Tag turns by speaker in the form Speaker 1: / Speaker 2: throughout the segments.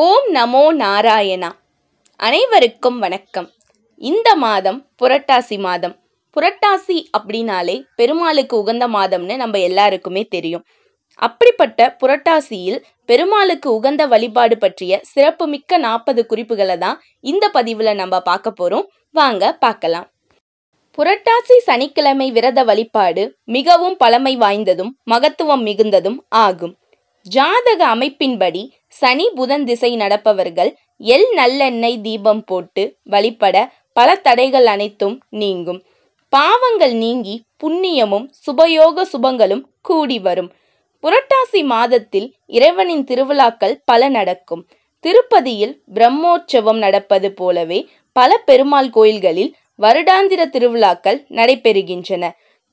Speaker 1: ஓம் நமோ நாராயணா அனைவருக்கும் வணக்கம் இந்த மாதம் புரட்டாசி மாதம் புரட்டாசி அப்படின்னாலே பெருமாளுக்கு உகந்த மாதம்னு நம்ம எல்லாருக்குமே தெரியும் அப்படிப்பட்ட புரட்டாசியில் பெருமாளுக்கு உகந்த வழிபாடு பற்றிய சிறப்புமிக்க நாற்பது குறிப்புகளை தான் இந்த பதிவில் நம்ம பார்க்க போகிறோம் வாங்க பார்க்கலாம் புரட்டாசி சனிக்கிழமை விரத வழிபாடு மிகவும் பழமை வாய்ந்ததும் மகத்துவம் மிகுந்ததும் ஆகும் ஜாதக அமைப்பின்படி சனி புதன் திசை நடப்பவர்கள் எல் நல்லெண்ணெய் தீபம் போட்டு வழிபட பல தடைகள் அனைத்தும் நீங்கும் பாவங்கள் நீங்கி புண்ணியமும் சுபயோக சுபங்களும் கூடி வரும் புரட்டாசி மாதத்தில் இறைவனின் திருவிழாக்கள் பல நடக்கும் திருப்பதியில் பிரம்மோற்சவம் நடப்பது போலவே பல பெருமாள் கோயில்களில் வருடாந்திர திருவிழாக்கள் நடைபெறுகின்றன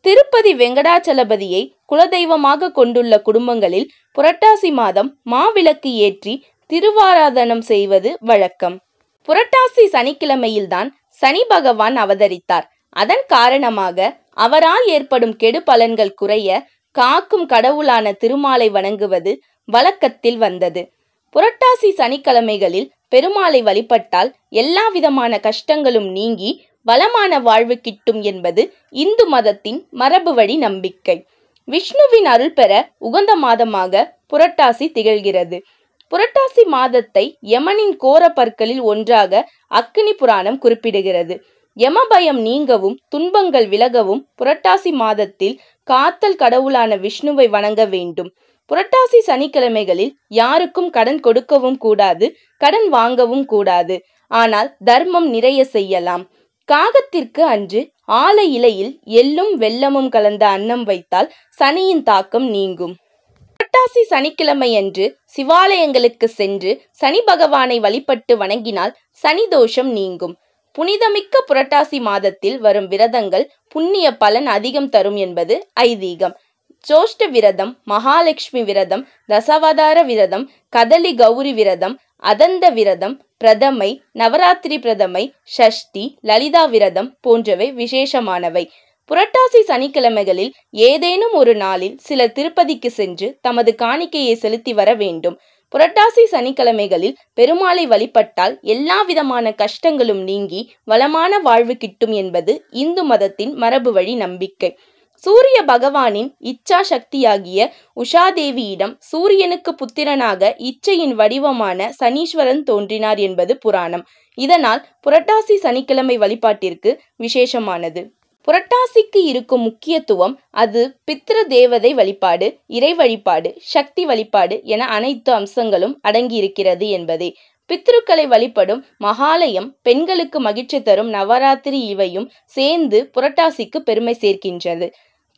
Speaker 1: திருப்பதி வெங்கடாச்சலபதியை குலதெய்வமாக கொண்டுள்ள குடும்பங்களில் புரட்டாசி மாதம் மாவிளக்கு ஏற்றி திருவாராதனம் செய்வது வழக்கம் புரட்டாசி சனிக்கிழமையில்தான் சனி பகவான் அவதரித்தார் அதன் காரணமாக அவரால் ஏற்படும் கெடு பலன்கள் குறைய காக்கும் கடவுளான திருமாலை வணங்குவது வழக்கத்தில் வந்தது புரட்டாசி சனிக்கிழமைகளில் பெருமாளை வழிபட்டால் எல்லா விதமான கஷ்டங்களும் நீங்கி வளமான வாழ்வு கிட்டும் என்பது இந்து மதத்தின் மரபு வழி நம்பிக்கை விஷ்ணுவின் அருள் பெற உகந்த மாதமாக புரட்டாசி திகழ்கிறது புரட்டாசி மாதத்தை யமனின் கோர பற்களில் ஒன்றாக அக்னி புராணம் குறிப்பிடுகிறது யமபயம் நீங்கவும் துன்பங்கள் விலகவும் புரட்டாசி மாதத்தில் காத்தல் கடவுளான விஷ்ணுவை வணங்க வேண்டும் புரட்டாசி சனிக்கிழமைகளில் யாருக்கும் கடன் கொடுக்கவும் கூடாது கடன் வாங்கவும் கூடாது ஆனால் தர்மம் நிறைய செய்யலாம் காகத்திற்கு அன்று ஆல இலையில் எள்ளும் வெள்ளமும் கலந்த அன்னம் வைத்தால் சனியின் தாக்கம் நீங்கும் புரட்டாசி சனிக்கிழமை அன்று சிவாலயங்களுக்கு சென்று சனி பகவானை வழிபட்டு வணங்கினால் சனி தோஷம் நீங்கும் புனிதமிக்க புரட்டாசி மாதத்தில் வரும் விரதங்கள் புண்ணிய பலன் அதிகம் தரும் என்பது ஐதீகம் சோஷ்ட விரதம் மகாலட்சுமி விரதம் தசாவதார விரதம் கதலி கௌரி விரதம் அதந்த விரதம் பிரதமை நவராத்திரி பிரதமை ஷஷ்டி லலிதா விரதம் போன்றவை விசேஷமானவை புரட்டாசி சனிக்கிழமைகளில் ஏதேனும் ஒரு நாளில் சிலர் திருப்பதிக்கு சென்று தமது காணிக்கையை செலுத்தி வர வேண்டும் புரட்டாசி சனிக்கிழமைகளில் பெருமாளை வழிபட்டால் எல்லா விதமான கஷ்டங்களும் நீங்கி வளமான வாழ்வு கிட்டும் என்பது இந்து மதத்தின் மரபு வழி நம்பிக்கை சூரிய பகவானின் இச்சா சக்தியாகிய உஷாதேவியிடம் சூரியனுக்கு புத்திரனாக இச்சையின் வடிவமான சனீஸ்வரன் தோன்றினார் என்பது புராணம் இதனால் புரட்டாசி சனிக்கிழமை வழிபாட்டிற்கு விசேஷமானது புரட்டாசிக்கு இருக்கும் முக்கியத்துவம் அது பித்ர தேவதை வழிபாடு இறை வழிபாடு சக்தி வழிபாடு என அனைத்து அம்சங்களும் அடங்கியிருக்கிறது என்பதே பித்ருக்களை வழிபடும் மகாலயம் பெண்களுக்கு மகிழ்ச்சி தரும் நவராத்திரி இவையும் சேர்ந்து புரட்டாசிக்கு பெருமை சேர்க்கின்றது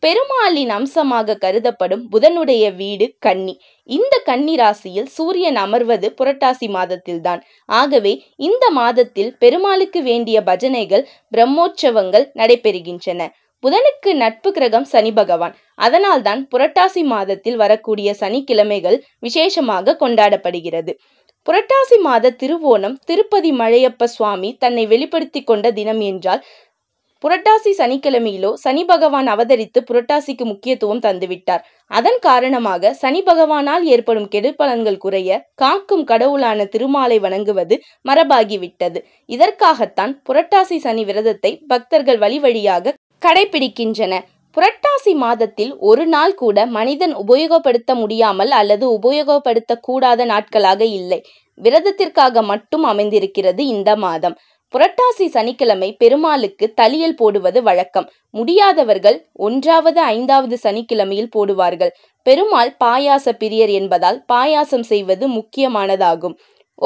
Speaker 1: பெருமாளின் அம்சமாக கருதப்படும் புதனுடைய வீடு கன்னி இந்த கன்னி ராசியில் சூரியன் அமர்வது புரட்டாசி மாதத்தில்தான் ஆகவே இந்த மாதத்தில் பெருமாளுக்கு வேண்டிய பஜனைகள் பிரம்மோற்சவங்கள் நடைபெறுகின்றன புதனுக்கு நட்பு கிரகம் சனி பகவான் அதனால்தான் புரட்டாசி மாதத்தில் வரக்கூடிய சனிக்கிழமைகள் விசேஷமாக கொண்டாடப்படுகிறது புரட்டாசி மாத திருவோணம் திருப்பதி மழையப்ப சுவாமி தன்னை வெளிப்படுத்தி கொண்ட தினம் என்றால் புரட்டாசி சனிக்கிழமையிலோ சனி பகவான் அவதரித்து புரட்டாசிக்கு முக்கியத்துவம் தந்துவிட்டார் அதன் காரணமாக சனி பகவானால் ஏற்படும் கெடுப்பலன்கள் குறைய காக்கும் கடவுளான திருமாலை வணங்குவது மரபாகிவிட்டது இதற்காகத்தான் புரட்டாசி சனி விரதத்தை பக்தர்கள் வழி வழியாக கடைபிடிக்கின்றன புரட்டாசி மாதத்தில் ஒரு நாள் கூட மனிதன் உபயோகப்படுத்த முடியாமல் அல்லது உபயோகப்படுத்தக்கூடாத நாட்களாக இல்லை விரதத்திற்காக மட்டும் அமைந்திருக்கிறது இந்த மாதம் புரட்டாசி சனிக்கிழமை பெருமாளுக்கு தலியல் போடுவது வழக்கம் முடியாதவர்கள் ஒன்றாவது ஐந்தாவது சனிக்கிழமையில் போடுவார்கள் பெருமாள் பாயாச பிரியர் என்பதால் பாயாசம் செய்வது முக்கியமானதாகும்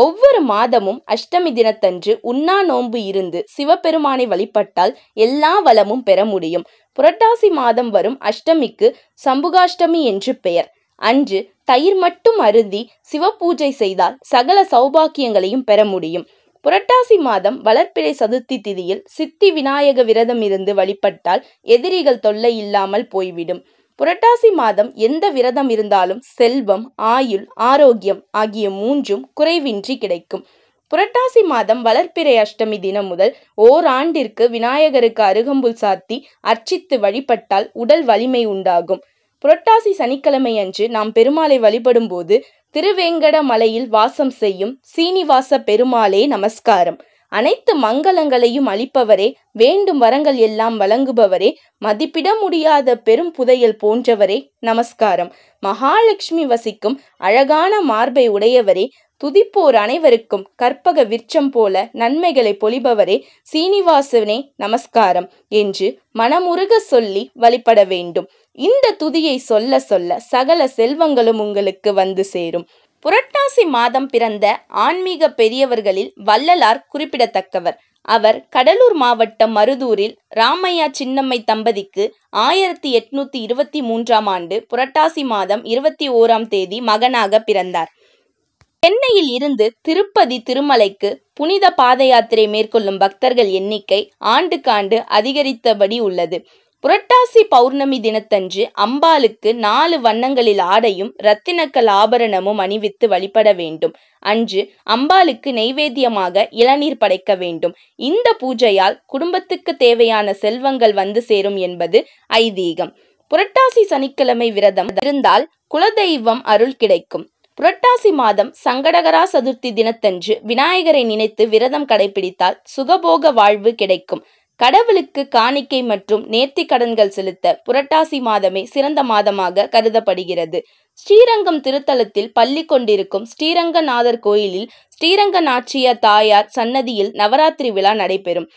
Speaker 1: ஒவ்வொரு மாதமும் அஷ்டமி தினத்தன்று உண்ணா நோன்பு இருந்து சிவபெருமானை வழிபட்டால் எல்லா வளமும் பெற முடியும் புரட்டாசி மாதம் வரும் அஷ்டமிக்கு சம்புகாஷ்டமி என்று பெயர் அன்று தயிர் மட்டும் அருந்தி சிவபூஜை செய்தால் சகல சௌபாக்கியங்களையும் பெற முடியும் புரட்டாசி மாதம் வளர்ப்பிறை சதுர்த்தி திதியில் சித்தி விநாயக விரதம் இருந்து வழிபட்டால் எதிரிகள் தொல்லை இல்லாமல் போய்விடும் புரட்டாசி மாதம் எந்த விரதம் இருந்தாலும் செல்வம் ஆயுள் ஆரோக்கியம் ஆகிய மூன்றும் குறைவின்றி கிடைக்கும் புரட்டாசி மாதம் வளர்ப்பிறை அஷ்டமி தினம் முதல் ஓராண்டிற்கு விநாயகருக்கு அருகம்புல் சாத்தி அர்ச்சித்து வழிபட்டால் உடல் வலிமை உண்டாகும் புரட்டாசி சனிக்கிழமை அன்று நாம் பெருமாளை வழிபடும் போது திருவேங்கட மலையில் வாசம் செய்யும் சீனிவாச பெருமாளே நமஸ்காரம் அனைத்து மங்களங்களையும் அளிப்பவரே வேண்டும் வரங்கள் எல்லாம் வழங்குபவரே மதிப்பிட முடியாத பெரும் புதையல் போன்றவரே நமஸ்காரம் மகாலட்சுமி வசிக்கும் அழகான மார்பை உடையவரே துதிப்போர் அனைவருக்கும் கற்பக விருட்சம் போல நன்மைகளை பொழிபவரே சீனிவாசனே நமஸ்காரம் என்று மனமுருக சொல்லி வழிபட வேண்டும் இந்த துதியை சொல்ல சொல்ல சகல செல்வங்களும் உங்களுக்கு வந்து சேரும் புரட்டாசி மாதம் பிறந்த ஆன்மீக பெரியவர்களில் வள்ளலார் குறிப்பிடத்தக்கவர் அவர் கடலூர் மாவட்டம் மருதூரில் ராமையா சின்னம்மை தம்பதிக்கு ஆயிரத்தி எட்நூத்தி இருபத்தி மூன்றாம் ஆண்டு புரட்டாசி மாதம் இருபத்தி ஓராம் தேதி மகனாக பிறந்தார் சென்னையில் இருந்து திருப்பதி திருமலைக்கு புனித பாத மேற்கொள்ளும் பக்தர்கள் எண்ணிக்கை ஆண்டுக்காண்டு அதிகரித்தபடி உள்ளது புரட்டாசி பௌர்ணமி தினத்தன்று அம்பாளுக்கு நாலு வண்ணங்களில் ஆடையும் இரத்தினக்கல் ஆபரணமும் அணிவித்து வழிபட வேண்டும் அன்று அம்பாளுக்கு நெய்வேத்தியமாக இளநீர் படைக்க வேண்டும் இந்த பூஜையால் குடும்பத்துக்கு தேவையான செல்வங்கள் வந்து சேரும் என்பது ஐதீகம் புரட்டாசி சனிக்கிழமை விரதம் இருந்தால் குலதெய்வம் அருள் கிடைக்கும் புரட்டாசி மாதம் சங்கடகரா சதுர்த்தி தினத்தன்று விநாயகரை நினைத்து விரதம் கடைபிடித்தால் சுகபோக வாழ்வு கிடைக்கும் கடவுளுக்கு காணிக்கை மற்றும் நேர்த்தி கடன்கள் செலுத்த புரட்டாசி மாதமே சிறந்த மாதமாக கருதப்படுகிறது ஸ்ரீரங்கம் திருத்தலத்தில் பள்ளி கொண்டிருக்கும் ஸ்ரீரங்கநாதர் கோயிலில் ஸ்ரீரங்க தாயார் சன்னதியில் நவராத்திரி விழா நடைபெறும்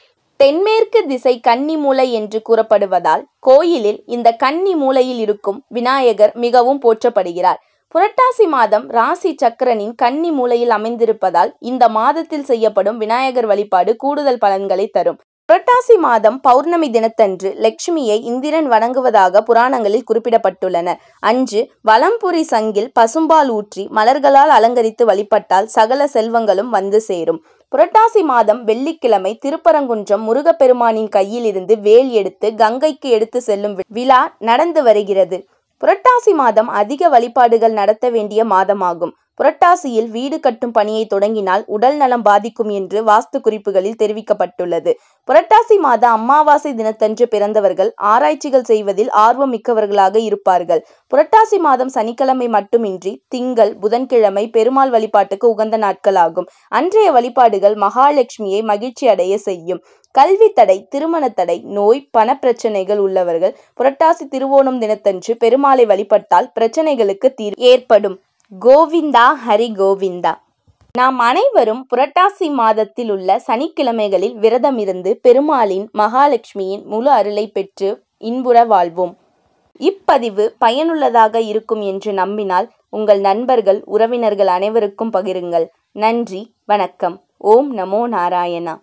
Speaker 1: தென்மேற்கு திசை கன்னி மூலை என்று கூறப்படுவதால் கோயிலில் இந்த கன்னி மூலையில் இருக்கும் விநாயகர் மிகவும் போற்றப்படுகிறார் புரட்டாசி மாதம் ராசி சக்கரனின் கன்னி மூலையில் அமைந்திருப்பதால் இந்த மாதத்தில் செய்யப்படும் விநாயகர் வழிபாடு கூடுதல் பலன்களை தரும் புரட்டாசி மாதம் பௌர்ணமி தினத்தன்று லட்சுமியை இந்திரன் வணங்குவதாக புராணங்களில் குறிப்பிடப்பட்டுள்ளன அன்று வலம்புரி சங்கில் பசும்பால் ஊற்றி மலர்களால் அலங்கரித்து வழிபட்டால் சகல செல்வங்களும் வந்து சேரும் புரட்டாசி மாதம் வெள்ளிக்கிழமை திருப்பரங்குன்றம் முருகப்பெருமானின் கையில் இருந்து வேல் எடுத்து கங்கைக்கு எடுத்து செல்லும் விழா நடந்து வருகிறது புரட்டாசி மாதம் அதிக வழிபாடுகள் நடத்த வேண்டிய மாதமாகும் புரட்டாசியில் வீடு கட்டும் பணியை தொடங்கினால் உடல் நலம் பாதிக்கும் என்று வாஸ்து குறிப்புகளில் தெரிவிக்கப்பட்டுள்ளது புரட்டாசி மாத அமாவாசை தினத்தன்று பிறந்தவர்கள் ஆராய்ச்சிகள் செய்வதில் ஆர்வம் மிக்கவர்களாக இருப்பார்கள் புரட்டாசி மாதம் சனிக்கிழமை மட்டுமின்றி திங்கள் புதன்கிழமை பெருமாள் வழிபாட்டுக்கு உகந்த நாட்களாகும் அன்றைய வழிபாடுகள் மகாலட்சுமியை மகிழ்ச்சி அடைய செய்யும் கல்வி தடை திருமண தடை நோய் பணப்பிரச்சனைகள் உள்ளவர்கள் புரட்டாசி திருவோணம் தினத்தன்று பெருமாளை வழிபட்டால் பிரச்சனைகளுக்கு தீர் ஏற்படும் கோவிந்தா ஹரி கோவிந்தா நாம் அனைவரும் புரட்டாசி மாதத்தில் உள்ள சனிக்கிழமைகளில் விரதம் இருந்து பெருமாளின் மகாலட்சுமியின் முழு அருளை பெற்று இன்புற வாழ்வோம் இப்பதிவு பயனுள்ளதாக இருக்கும் என்று நம்பினால் உங்கள் நண்பர்கள் உறவினர்கள் அனைவருக்கும் பகிருங்கள் நன்றி வணக்கம் ஓம் நமோ நாராயணா